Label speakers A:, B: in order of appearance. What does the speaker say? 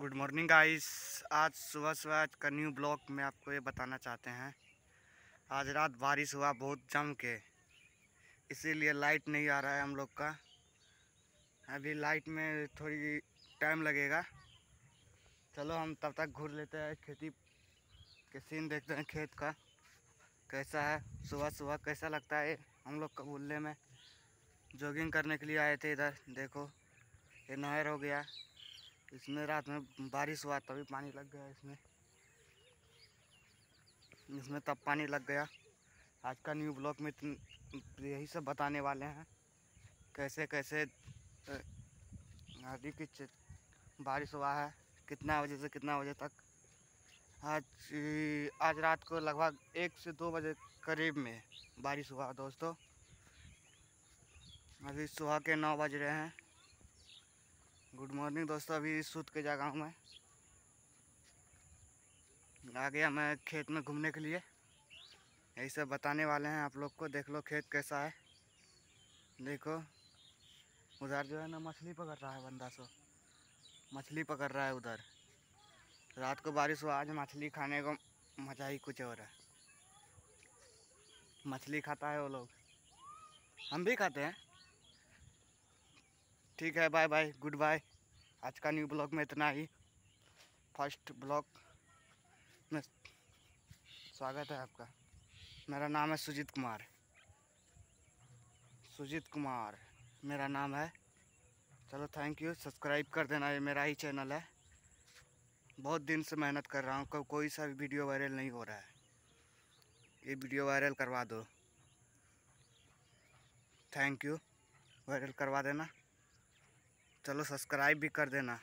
A: good morning guys आज सुबह सुबह आज का न्यू ब्लॉग में आपको ये बताना चाहते हैं आज रात बारिश हुआ बहुत जम के इसीलिए लाइट नहीं आ रहा है हम लोग का अभी लाइट में थोड़ी टाइम लगेगा चलो हम तब तक घूर लेते हैं खेती के सीन देखते हैं खेत का कैसा है सुबह सुबह कैसा लगता है हम लोग कबूल्ले में जॉगिंग करने के लिए आए थे इधर देखो ये नहर हो गया इसमें रात में बारिश हुआ तभी पानी लग गया इसमें इसमें तब पानी लग गया आज का न्यू ब्लॉग में यही सब बताने वाले हैं कैसे कैसे नदी की बारिश हुआ है कितना बजे से कितना बजे तक आज आज रात को लगभग एक से दो बजे करीब में बारिश हुआ दोस्तों अभी सुबह के नौ बज रहे हैं गुड मॉर्निंग दोस्तों अभी सूत के जागा गाँव मैं आ गया मैं खेत में घूमने के लिए यही सब बताने वाले हैं आप लोग को देख लो खेत कैसा है देखो उधर जो है ना मछली पकड़ रहा है बंदा सो मछली पकड़ रहा है उधर रात को बारिश हुआ आज मछली खाने को मज़ा ही कुछ और है मछली खाता है वो लोग हम भी खाते हैं ठीक है बाय बाय गुड बाय आज का न्यू ब्लॉग में इतना ही फर्स्ट ब्लॉग में स्वागत है आपका मेरा नाम है सुजीत कुमार सुजीत कुमार मेरा नाम है चलो थैंक यू सब्सक्राइब कर देना ये मेरा ही चैनल है बहुत दिन से मेहनत कर रहा हूँ को, कोई सा भी वीडियो वायरल नहीं हो रहा है ये वीडियो वायरल करवा दो थैंक यू वायरल करवा देना चलो सब्सक्राइब भी कर देना